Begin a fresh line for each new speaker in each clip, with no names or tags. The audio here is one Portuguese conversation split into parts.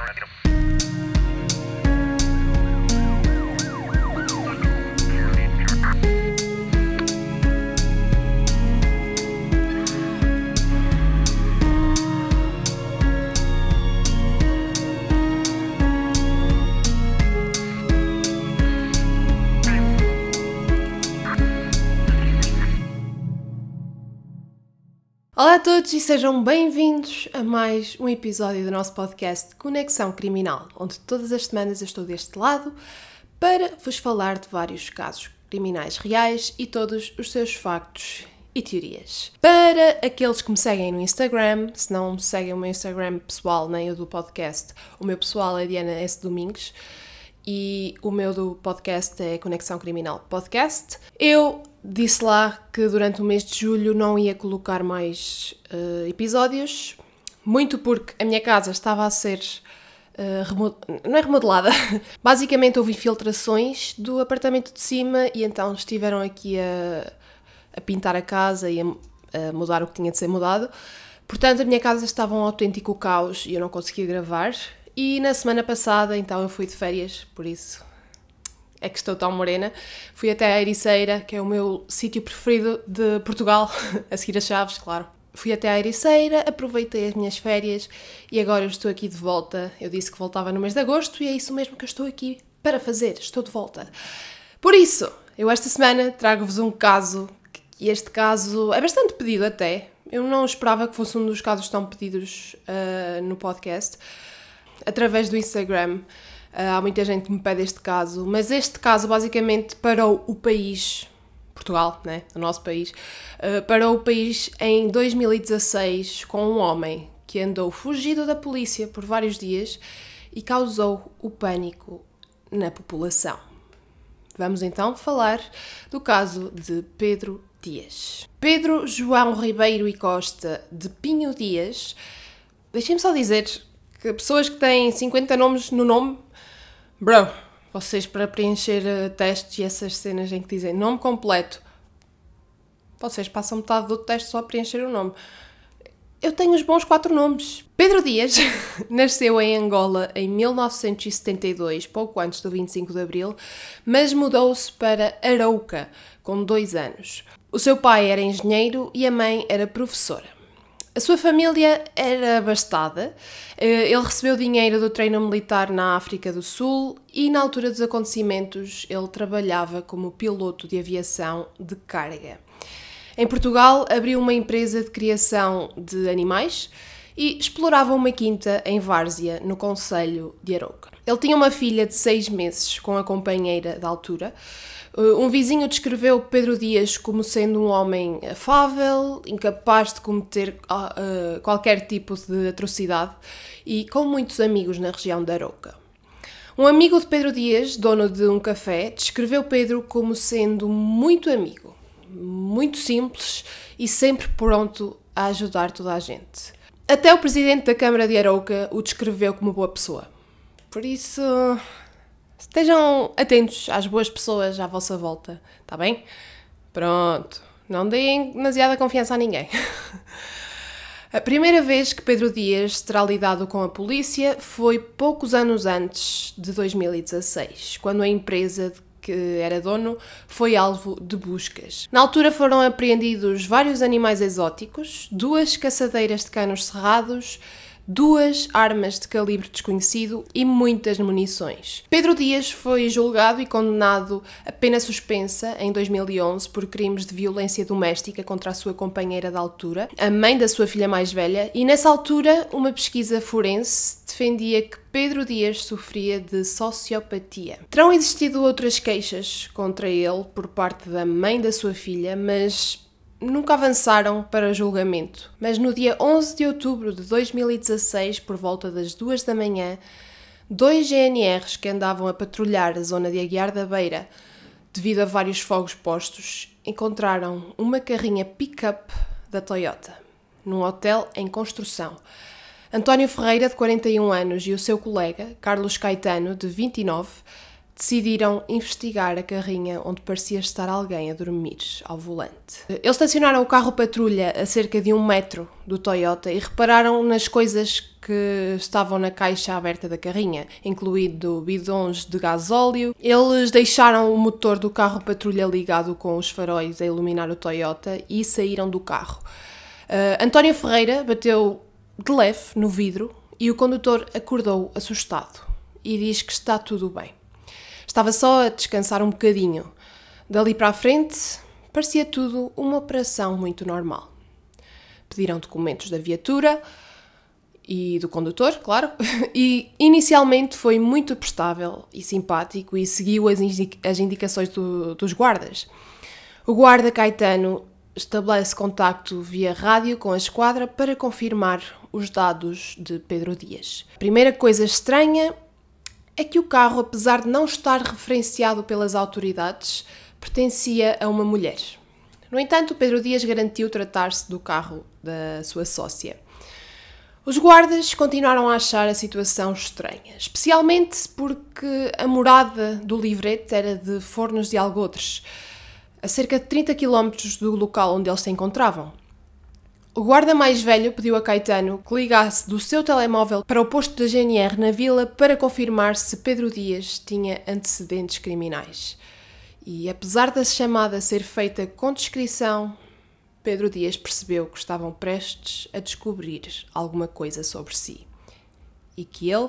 All right, todos e sejam bem-vindos a mais um episódio do nosso podcast Conexão Criminal, onde todas as semanas eu estou deste lado para vos falar de vários casos criminais reais e todos os seus factos e teorias. Para aqueles que me seguem no Instagram, se não me seguem o meu Instagram pessoal nem o do podcast, o meu pessoal é Diana S. Domingues e o meu do podcast é Conexão Criminal Podcast. Eu Disse lá que durante o mês de julho não ia colocar mais uh, episódios, muito porque a minha casa estava a ser. Uh, eh, remod... não é remodelada. Basicamente houve infiltrações do apartamento de cima e então estiveram aqui a, a pintar a casa e a, a mudar o que tinha de ser mudado. Portanto, a minha casa estava um autêntico caos e eu não conseguia gravar. E na semana passada, então, eu fui de férias, por isso é que estou tão morena. Fui até a Ericeira, que é o meu sítio preferido de Portugal, a seguir as Chaves, claro. Fui até a Ericeira, aproveitei as minhas férias e agora estou aqui de volta. Eu disse que voltava no mês de agosto e é isso mesmo que eu estou aqui para fazer, estou de volta. Por isso, eu esta semana trago-vos um caso, e este caso é bastante pedido até. Eu não esperava que fosse um dos casos tão pedidos uh, no podcast, através do Instagram. Ah, há muita gente que me pede este caso, mas este caso basicamente parou o país, Portugal, né? o nosso país, ah, parou o país em 2016 com um homem que andou fugido da polícia por vários dias e causou o pânico na população. Vamos então falar do caso de Pedro Dias. Pedro João Ribeiro e Costa de Pinho Dias. Deixem-me só dizer que pessoas que têm 50 nomes no nome Bro, vocês para preencher uh, testes e essas cenas em que dizem nome completo, vocês passam metade do teste só a preencher o nome. Eu tenho os bons quatro nomes. Pedro Dias nasceu em Angola em 1972, pouco antes do 25 de Abril, mas mudou-se para Arauca com dois anos. O seu pai era engenheiro e a mãe era professora. A sua família era abastada, eh, ele recebeu dinheiro do treino militar na África do Sul e, na altura dos acontecimentos, ele trabalhava como piloto de aviação de carga. Em Portugal, abriu uma empresa de criação de animais e explorava uma quinta em Várzea, no Conselho de Arouca. Ele tinha uma filha de seis meses com a companheira da altura. Uh, um vizinho descreveu Pedro Dias como sendo um homem afável, incapaz de cometer ah, uh, qualquer tipo de atrocidade e com muitos amigos na região da Arouca. Um amigo de Pedro Dias, dono de um café, descreveu Pedro como sendo muito amigo, muito simples e sempre pronto a ajudar toda a gente. Até o presidente da Câmara de Arouca o descreveu como boa pessoa. Por isso, estejam atentos às boas pessoas à vossa volta, está bem? Pronto, não deem demasiada confiança a ninguém. A primeira vez que Pedro Dias terá lidado com a polícia foi poucos anos antes de 2016, quando a empresa de que era dono, foi alvo de buscas. Na altura foram apreendidos vários animais exóticos, duas caçadeiras de canos cerrados, duas armas de calibre desconhecido e muitas munições. Pedro Dias foi julgado e condenado a pena suspensa em 2011 por crimes de violência doméstica contra a sua companheira da altura, a mãe da sua filha mais velha, e nessa altura uma pesquisa forense defendia que Pedro Dias sofria de sociopatia. Terão existido outras queixas contra ele por parte da mãe da sua filha, mas nunca avançaram para julgamento, mas no dia 11 de outubro de 2016, por volta das 2 da manhã, dois GNRs que andavam a patrulhar a zona de Aguiar da Beira devido a vários fogos postos, encontraram uma carrinha pick-up da Toyota num hotel em construção. António Ferreira, de 41 anos, e o seu colega, Carlos Caetano, de 29, decidiram investigar a carrinha onde parecia estar alguém a dormir ao volante. Eles estacionaram o carro patrulha a cerca de um metro do Toyota e repararam nas coisas que estavam na caixa aberta da carrinha, incluindo bidons de gasóleo. Eles deixaram o motor do carro patrulha ligado com os faróis a iluminar o Toyota e saíram do carro. Uh, António Ferreira bateu de leve no vidro e o condutor acordou assustado e diz que está tudo bem. Estava só a descansar um bocadinho. Dali para a frente, parecia tudo uma operação muito normal. Pediram documentos da viatura e do condutor, claro, e inicialmente foi muito prestável e simpático e seguiu as, as indicações do, dos guardas. O guarda Caetano estabelece contacto via rádio com a esquadra para confirmar os dados de Pedro Dias. A primeira coisa estranha é que o carro, apesar de não estar referenciado pelas autoridades, pertencia a uma mulher. No entanto, Pedro Dias garantiu tratar-se do carro da sua sócia. Os guardas continuaram a achar a situação estranha, especialmente porque a morada do livrete era de Fornos de Algodres, a cerca de 30 km do local onde eles se encontravam. O guarda mais velho pediu a Caetano que ligasse do seu telemóvel para o posto da GNR na vila para confirmar se Pedro Dias tinha antecedentes criminais. E apesar da chamada ser feita com descrição, Pedro Dias percebeu que estavam prestes a descobrir alguma coisa sobre si e que ele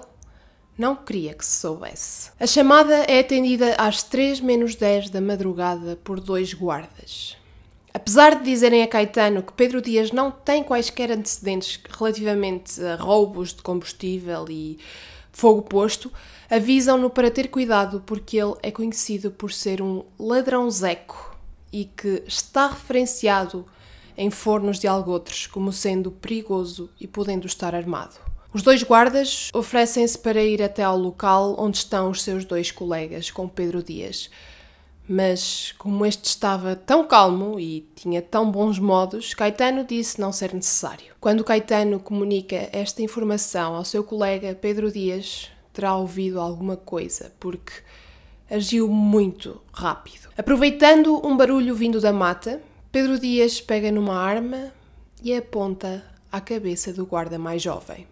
não queria que se soubesse. A chamada é atendida às 3 menos 10 da madrugada por dois guardas. Apesar de dizerem a Caetano que Pedro Dias não tem quaisquer antecedentes relativamente a roubos de combustível e fogo posto, avisam-no para ter cuidado porque ele é conhecido por ser um ladrão zeco e que está referenciado em fornos de algotres como sendo perigoso e podendo estar armado. Os dois guardas oferecem-se para ir até ao local onde estão os seus dois colegas com Pedro Dias, mas, como este estava tão calmo e tinha tão bons modos, Caetano disse não ser necessário. Quando Caetano comunica esta informação ao seu colega Pedro Dias, terá ouvido alguma coisa, porque agiu muito rápido. Aproveitando um barulho vindo da mata, Pedro Dias pega numa arma e aponta à cabeça do guarda mais jovem.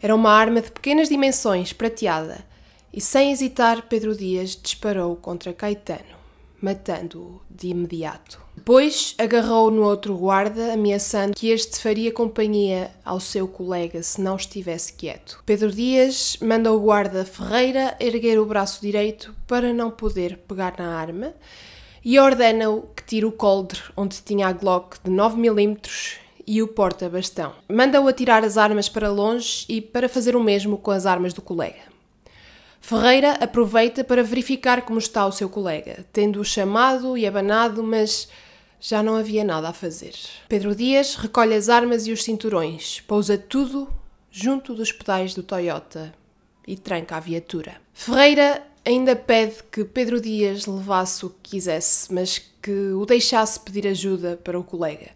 Era uma arma de pequenas dimensões, prateada, e sem hesitar, Pedro Dias disparou contra Caetano, matando-o de imediato. Depois agarrou no outro guarda, ameaçando que este faria companhia ao seu colega se não estivesse quieto. Pedro Dias manda o guarda Ferreira erguer o braço direito para não poder pegar na arma e ordena-o que tire o coldre onde tinha a Glock de 9mm e o porta-bastão. Manda-o atirar as armas para longe e para fazer o mesmo com as armas do colega. Ferreira aproveita para verificar como está o seu colega, tendo-o chamado e abanado, mas já não havia nada a fazer. Pedro Dias recolhe as armas e os cinturões, pousa tudo junto dos pedais do Toyota e tranca a viatura. Ferreira ainda pede que Pedro Dias levasse o que quisesse, mas que o deixasse pedir ajuda para o colega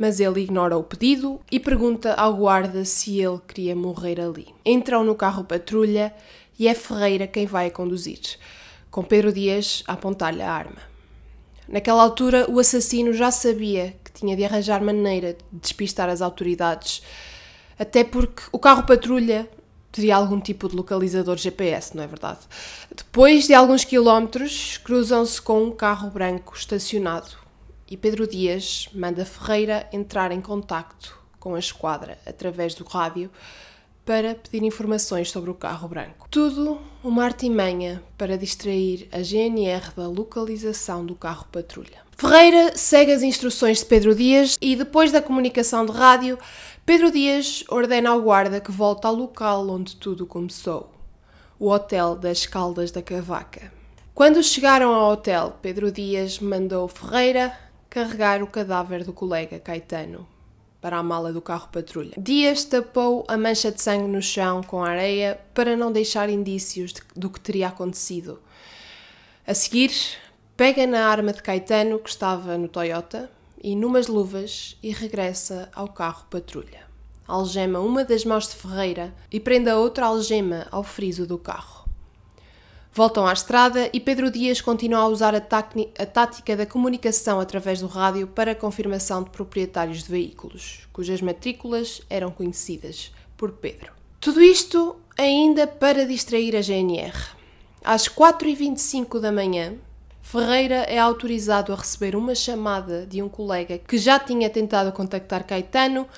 mas ele ignora o pedido e pergunta ao guarda se ele queria morrer ali. Entram no carro patrulha e é Ferreira quem vai a conduzir, com Pedro Dias a apontar-lhe a arma. Naquela altura, o assassino já sabia que tinha de arranjar maneira de despistar as autoridades, até porque o carro patrulha teria algum tipo de localizador GPS, não é verdade? Depois de alguns quilómetros, cruzam-se com um carro branco estacionado e Pedro Dias manda Ferreira entrar em contacto com a esquadra através do rádio para pedir informações sobre o carro branco. Tudo uma artimanha para distrair a GNR da localização do carro patrulha. Ferreira segue as instruções de Pedro Dias e, depois da comunicação de rádio, Pedro Dias ordena ao guarda que volte ao local onde tudo começou o Hotel das Caldas da Cavaca. Quando chegaram ao hotel, Pedro Dias mandou Ferreira carregar o cadáver do colega Caetano para a mala do carro patrulha. Dias tapou a mancha de sangue no chão com areia para não deixar indícios de, do que teria acontecido. A seguir, pega na arma de Caetano que estava no Toyota e numas luvas e regressa ao carro patrulha. Algema uma das mãos de Ferreira e prende a outra algema ao friso do carro. Voltam à estrada e Pedro Dias continua a usar a, a tática da comunicação através do rádio para a confirmação de proprietários de veículos, cujas matrículas eram conhecidas por Pedro. Tudo isto ainda para distrair a GNR. Às 4h25 da manhã, Ferreira é autorizado a receber uma chamada de um colega que já tinha tentado contactar Caetano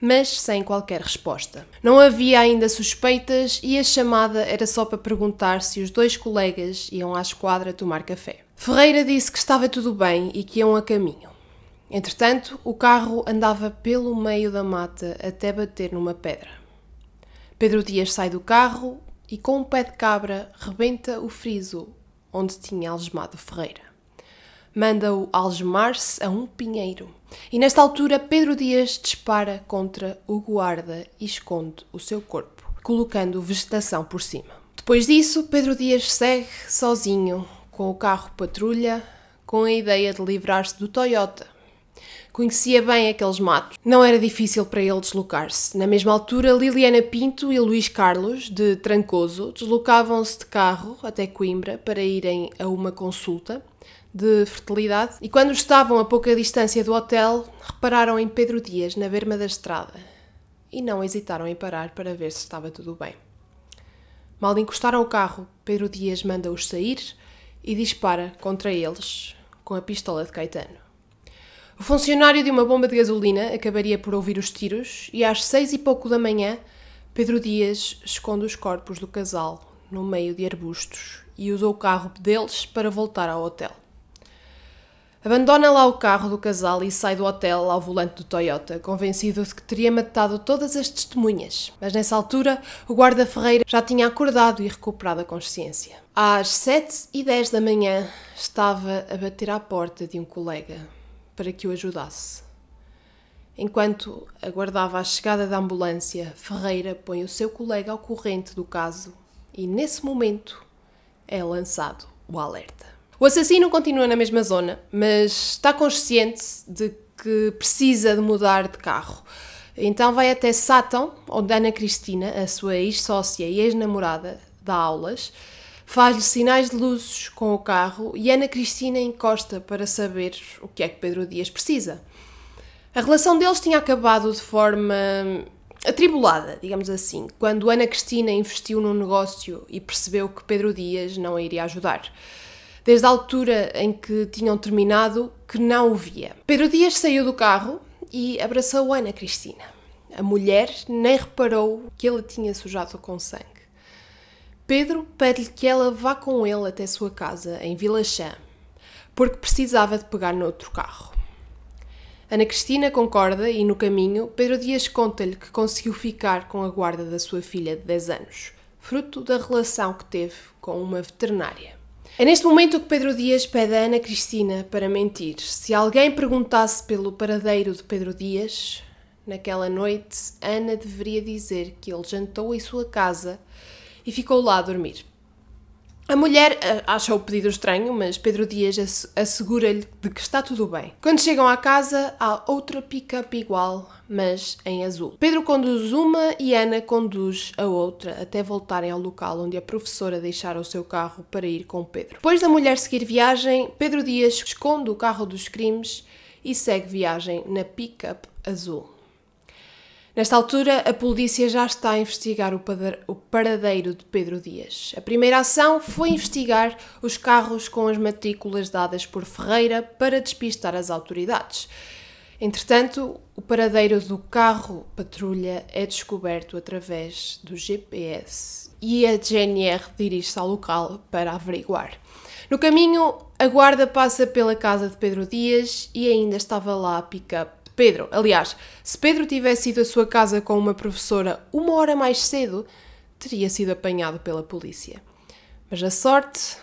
mas sem qualquer resposta. Não havia ainda suspeitas e a chamada era só para perguntar se os dois colegas iam à esquadra tomar café. Ferreira disse que estava tudo bem e que iam a caminho. Entretanto, o carro andava pelo meio da mata até bater numa pedra. Pedro Dias sai do carro e, com um pé de cabra, rebenta o friso onde tinha algemado Ferreira. Manda-o algemar-se a um pinheiro. E nesta altura, Pedro Dias dispara contra o guarda e esconde o seu corpo, colocando vegetação por cima. Depois disso, Pedro Dias segue sozinho com o carro patrulha com a ideia de livrar-se do Toyota. Conhecia bem aqueles matos. Não era difícil para ele deslocar-se. Na mesma altura, Liliana Pinto e Luís Carlos, de Trancoso, deslocavam-se de carro até Coimbra para irem a uma consulta de fertilidade. E quando estavam a pouca distância do hotel, repararam em Pedro Dias na berma da estrada e não hesitaram em parar para ver se estava tudo bem. Mal encostaram o carro, Pedro Dias manda-os sair e dispara contra eles com a pistola de Caetano. O funcionário de uma bomba de gasolina acabaria por ouvir os tiros e às seis e pouco da manhã, Pedro Dias esconde os corpos do casal no meio de arbustos e usa o carro deles para voltar ao hotel. Abandona lá o carro do casal e sai do hotel ao volante do Toyota, convencido de que teria matado todas as testemunhas. Mas nessa altura, o guarda Ferreira já tinha acordado e recuperado a consciência. Às 7 e 10 da manhã, estava a bater à porta de um colega para que o ajudasse. Enquanto aguardava a chegada da ambulância, Ferreira põe o seu colega ao corrente do caso e, nesse momento, é lançado o alerta. O assassino continua na mesma zona, mas está consciente de que precisa de mudar de carro. Então vai até Satão, onde Ana Cristina, a sua ex-sócia e ex-namorada, dá aulas, faz-lhe sinais de luzes com o carro e Ana Cristina encosta para saber o que é que Pedro Dias precisa. A relação deles tinha acabado de forma hum, atribulada, digamos assim, quando Ana Cristina investiu num negócio e percebeu que Pedro Dias não a iria ajudar desde a altura em que tinham terminado, que não o via. Pedro Dias saiu do carro e abraçou Ana Cristina. A mulher nem reparou que ele tinha sujado com sangue. Pedro pede-lhe que ela vá com ele até sua casa, em Vila Chã, porque precisava de pegar noutro carro. Ana Cristina concorda e, no caminho, Pedro Dias conta-lhe que conseguiu ficar com a guarda da sua filha de 10 anos, fruto da relação que teve com uma veterinária. É neste momento que Pedro Dias pede a Ana Cristina para mentir. Se alguém perguntasse pelo paradeiro de Pedro Dias, naquela noite, Ana deveria dizer que ele jantou em sua casa e ficou lá a dormir. A mulher eh, acha o pedido estranho, mas Pedro Dias assegura-lhe de que está tudo bem. Quando chegam à casa, há outra pick-up igual, mas em azul. Pedro conduz uma e Ana conduz a outra até voltarem ao local onde a professora deixara o seu carro para ir com Pedro. Depois da mulher seguir viagem, Pedro Dias esconde o carro dos crimes e segue viagem na pick-up azul. Nesta altura, a polícia já está a investigar o paradeiro de Pedro Dias. A primeira ação foi investigar os carros com as matrículas dadas por Ferreira para despistar as autoridades. Entretanto, o paradeiro do carro patrulha é descoberto através do GPS e a GNR dirige-se ao local para averiguar. No caminho, a guarda passa pela casa de Pedro Dias e ainda estava lá a pick-up Pedro. Aliás, se Pedro tivesse ido à sua casa com uma professora uma hora mais cedo, teria sido apanhado pela polícia. Mas a sorte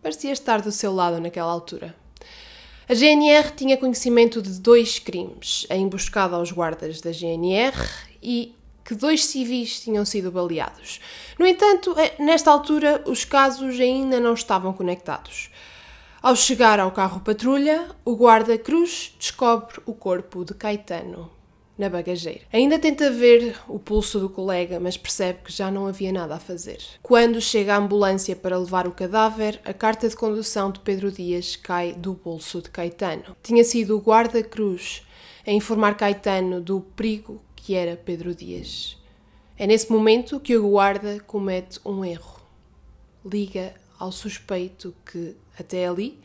parecia estar do seu lado naquela altura. A GNR tinha conhecimento de dois crimes: a emboscada aos guardas da GNR e que dois civis tinham sido baleados. No entanto, eh, nesta altura, os casos ainda não estavam conectados. Ao chegar ao carro patrulha, o guarda-cruz descobre o corpo de Caetano na bagageira. Ainda tenta ver o pulso do colega, mas percebe que já não havia nada a fazer. Quando chega a ambulância para levar o cadáver, a carta de condução de Pedro Dias cai do bolso de Caetano. Tinha sido o guarda-cruz a informar Caetano do perigo que era Pedro Dias. É nesse momento que o guarda comete um erro. Liga ao suspeito que até ali,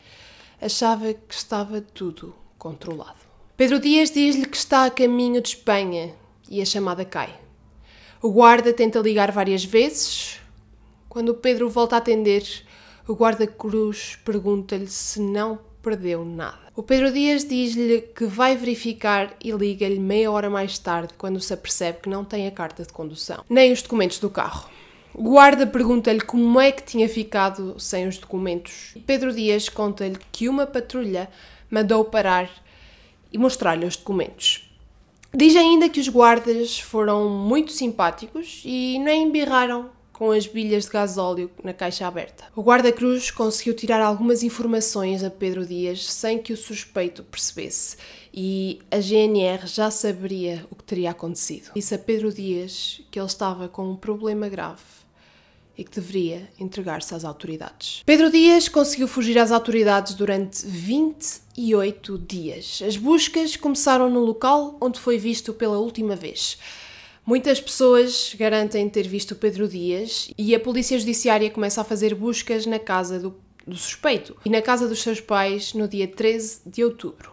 achava que estava tudo controlado. Pedro Dias diz-lhe que está a caminho de Espanha e a chamada cai. O guarda tenta ligar várias vezes. Quando o Pedro volta a atender, o guarda-cruz pergunta-lhe se não perdeu nada. O Pedro Dias diz-lhe que vai verificar e liga-lhe meia hora mais tarde, quando se apercebe que não tem a carta de condução, nem os documentos do carro. O guarda pergunta-lhe como é que tinha ficado sem os documentos. Pedro Dias conta-lhe que uma patrulha mandou parar e mostrar-lhe os documentos. Diz ainda que os guardas foram muito simpáticos e nem birraram com as bilhas de gasóleo na caixa aberta. O guarda-cruz conseguiu tirar algumas informações a Pedro Dias sem que o suspeito percebesse e a GNR já saberia o que teria acontecido. Disse a Pedro Dias que ele estava com um problema grave e que deveria entregar-se às autoridades. Pedro Dias conseguiu fugir às autoridades durante 28 dias. As buscas começaram no local onde foi visto pela última vez. Muitas pessoas garantem ter visto Pedro Dias e a Polícia Judiciária começa a fazer buscas na casa do, do suspeito e na casa dos seus pais no dia 13 de outubro.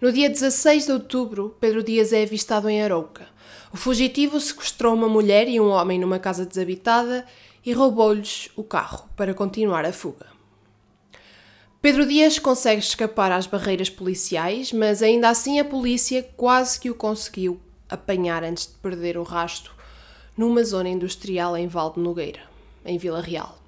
No dia 16 de outubro, Pedro Dias é avistado em Arouca. O fugitivo sequestrou uma mulher e um homem numa casa desabitada e roubou-lhes o carro para continuar a fuga. Pedro Dias consegue escapar às barreiras policiais, mas ainda assim a polícia quase que o conseguiu apanhar antes de perder o rasto numa zona industrial em Valde Nogueira, em Vila Real.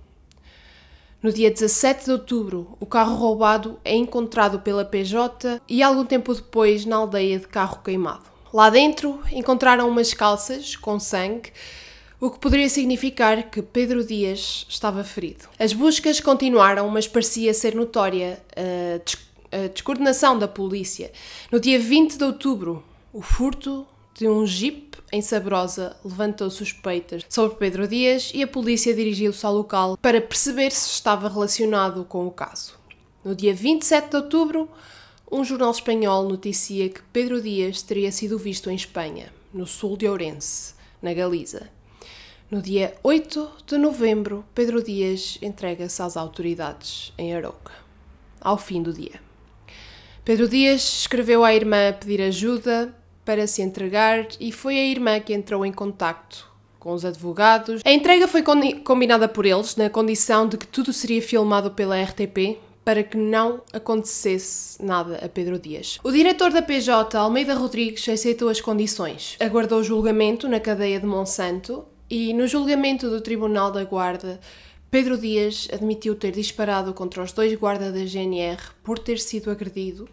No dia 17 de outubro, o carro roubado é encontrado pela PJ e algum tempo depois na aldeia de carro queimado. Lá dentro encontraram umas calças com sangue, o que poderia significar que Pedro Dias estava ferido. As buscas continuaram, mas parecia ser notória a, des a descoordenação da polícia. No dia 20 de outubro, o furto de um jeep em Sabrosa levantou suspeitas sobre Pedro Dias e a polícia dirigiu-se ao local para perceber se estava relacionado com o caso. No dia 27 de outubro, um jornal espanhol noticia que Pedro Dias teria sido visto em Espanha, no sul de Ourense, na Galiza. No dia 8 de novembro, Pedro Dias entrega-se às autoridades em Aroca, ao fim do dia. Pedro Dias escreveu à irmã pedir ajuda para se entregar e foi a irmã que entrou em contacto com os advogados. A entrega foi combinada por eles na condição de que tudo seria filmado pela RTP para que não acontecesse nada a Pedro Dias. O diretor da PJ, Almeida Rodrigues, aceitou as condições. Aguardou o julgamento na cadeia de Monsanto e, no julgamento do Tribunal da Guarda, Pedro Dias admitiu ter disparado contra os dois guardas da GNR por ter sido agredido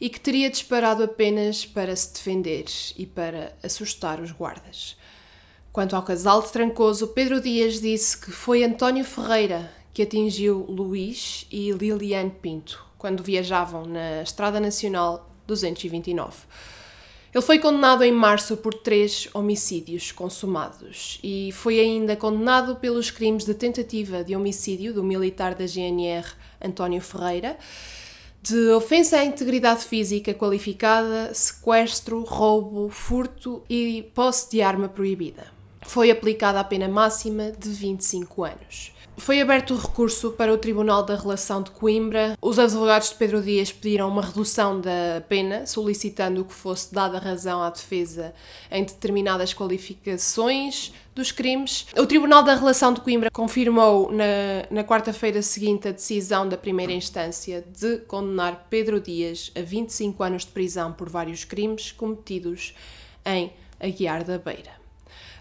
e que teria disparado apenas para se defender e para assustar os guardas. Quanto ao casal de Trancoso, Pedro Dias disse que foi António Ferreira que atingiu Luís e Liliane Pinto quando viajavam na Estrada Nacional 229. Ele foi condenado em março por três homicídios consumados e foi ainda condenado pelos crimes de tentativa de homicídio do militar da GNR António Ferreira, de ofensa à integridade física qualificada, sequestro, roubo, furto e posse de arma proibida. Foi aplicada a pena máxima de 25 anos. Foi aberto o recurso para o Tribunal da Relação de Coimbra. Os advogados de Pedro Dias pediram uma redução da pena, solicitando que fosse dada razão à defesa em determinadas qualificações dos crimes. O Tribunal da Relação de Coimbra confirmou na, na quarta-feira seguinte a decisão da primeira instância de condenar Pedro Dias a 25 anos de prisão por vários crimes cometidos em Aguiar da Beira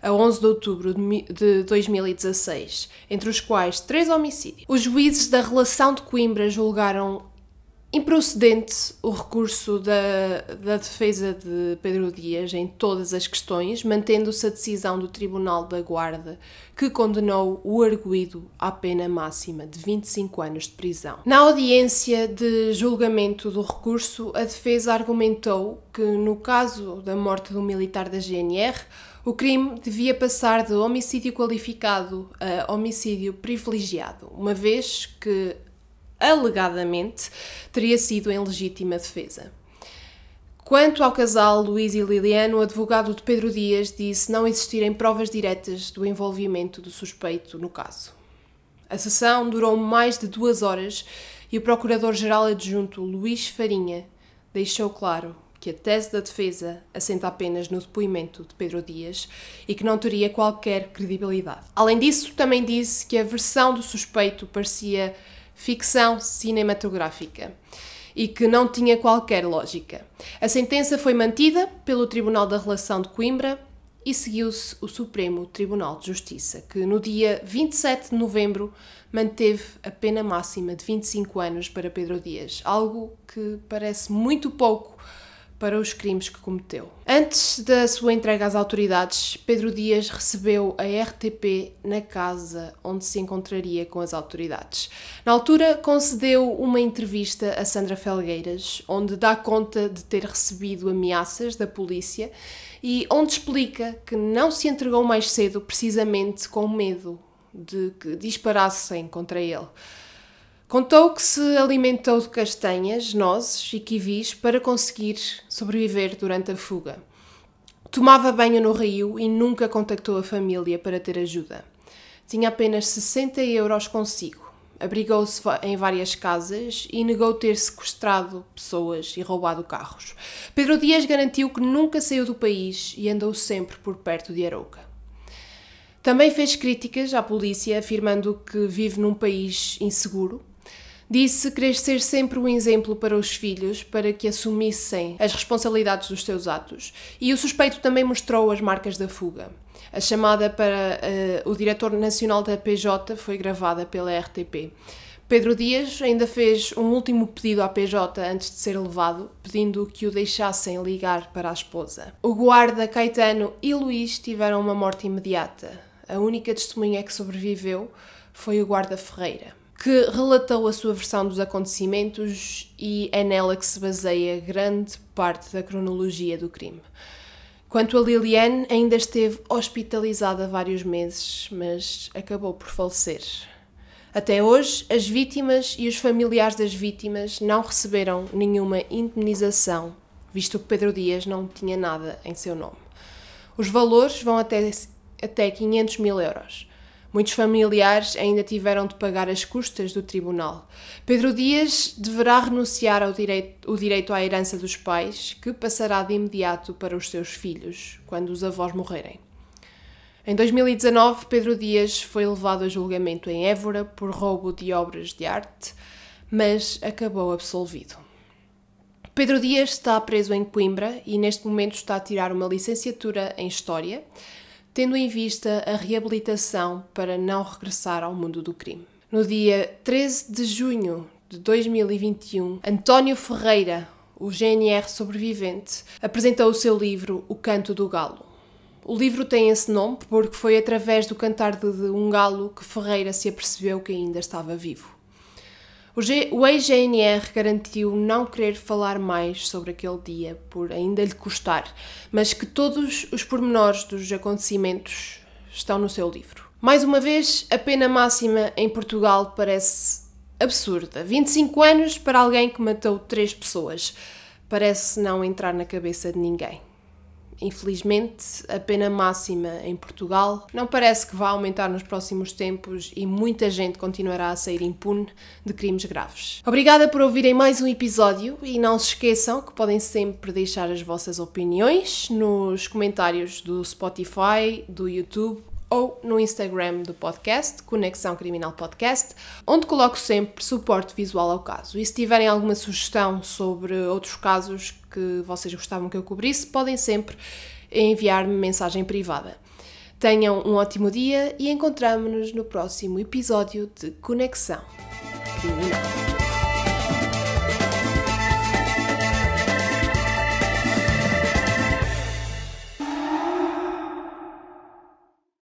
a 11 de outubro de 2016, entre os quais três homicídios. Os juízes da relação de Coimbra julgaram improcedente o recurso da, da defesa de Pedro Dias em todas as questões, mantendo-se a decisão do Tribunal da Guarda que condenou o arguído à pena máxima de 25 anos de prisão. Na audiência de julgamento do recurso, a defesa argumentou que, no caso da morte do militar da GNR, o crime devia passar de homicídio qualificado a homicídio privilegiado, uma vez que, alegadamente, teria sido em legítima defesa. Quanto ao casal Luís e Liliano, o advogado de Pedro Dias disse não existirem provas diretas do envolvimento do suspeito no caso. A sessão durou mais de duas horas e o Procurador-Geral Adjunto Luís Farinha deixou claro que a tese da defesa assenta apenas no depoimento de Pedro Dias e que não teria qualquer credibilidade. Além disso, também disse que a versão do suspeito parecia ficção cinematográfica e que não tinha qualquer lógica. A sentença foi mantida pelo Tribunal da Relação de Coimbra e seguiu-se o Supremo Tribunal de Justiça, que no dia 27 de novembro manteve a pena máxima de 25 anos para Pedro Dias, algo que parece muito pouco para os crimes que cometeu. Antes da sua entrega às autoridades, Pedro Dias recebeu a RTP na casa onde se encontraria com as autoridades. Na altura, concedeu uma entrevista a Sandra Felgueiras, onde dá conta de ter recebido ameaças da polícia e onde explica que não se entregou mais cedo precisamente com medo de que disparassem contra ele. Contou que se alimentou de castanhas, nozes e kiwis para conseguir sobreviver durante a fuga. Tomava banho no rio e nunca contactou a família para ter ajuda. Tinha apenas 60 euros consigo. Abrigou-se em várias casas e negou ter sequestrado pessoas e roubado carros. Pedro Dias garantiu que nunca saiu do país e andou sempre por perto de Arouca. Também fez críticas à polícia, afirmando que vive num país inseguro Disse querer ser sempre um exemplo para os filhos, para que assumissem as responsabilidades dos seus atos. E o suspeito também mostrou as marcas da fuga. A chamada para uh, o diretor nacional da PJ foi gravada pela RTP. Pedro Dias ainda fez um último pedido à PJ antes de ser levado, pedindo que o deixassem ligar para a esposa. O guarda Caetano e Luís tiveram uma morte imediata. A única testemunha que sobreviveu foi o guarda Ferreira que relatou a sua versão dos acontecimentos e é nela que se baseia grande parte da cronologia do crime. Quanto a Liliane, ainda esteve hospitalizada vários meses, mas acabou por falecer. Até hoje, as vítimas e os familiares das vítimas não receberam nenhuma indemnização, visto que Pedro Dias não tinha nada em seu nome. Os valores vão até, até 500 mil euros. Muitos familiares ainda tiveram de pagar as custas do tribunal. Pedro Dias deverá renunciar ao direito, o direito à herança dos pais, que passará de imediato para os seus filhos, quando os avós morrerem. Em 2019, Pedro Dias foi levado a julgamento em Évora por roubo de obras de arte, mas acabou absolvido. Pedro Dias está preso em Coimbra e neste momento está a tirar uma licenciatura em História tendo em vista a reabilitação para não regressar ao mundo do crime. No dia 13 de junho de 2021, António Ferreira, o GNR sobrevivente, apresentou o seu livro O Canto do Galo. O livro tem esse nome porque foi através do cantar de um galo que Ferreira se apercebeu que ainda estava vivo. O ex-GNR garantiu não querer falar mais sobre aquele dia, por ainda lhe custar, mas que todos os pormenores dos acontecimentos estão no seu livro. Mais uma vez, a pena máxima em Portugal parece absurda. 25 anos para alguém que matou 3 pessoas. Parece não entrar na cabeça de ninguém. Infelizmente, a pena máxima em Portugal não parece que vá aumentar nos próximos tempos e muita gente continuará a sair impune de crimes graves. Obrigada por ouvirem mais um episódio e não se esqueçam que podem sempre deixar as vossas opiniões nos comentários do Spotify, do YouTube ou no Instagram do podcast, Conexão Criminal Podcast, onde coloco sempre suporte visual ao caso. E se tiverem alguma sugestão sobre outros casos que vocês gostavam que eu cobrisse, podem sempre enviar-me mensagem privada. Tenham um ótimo dia e encontramos-nos no próximo episódio de Conexão Criminal.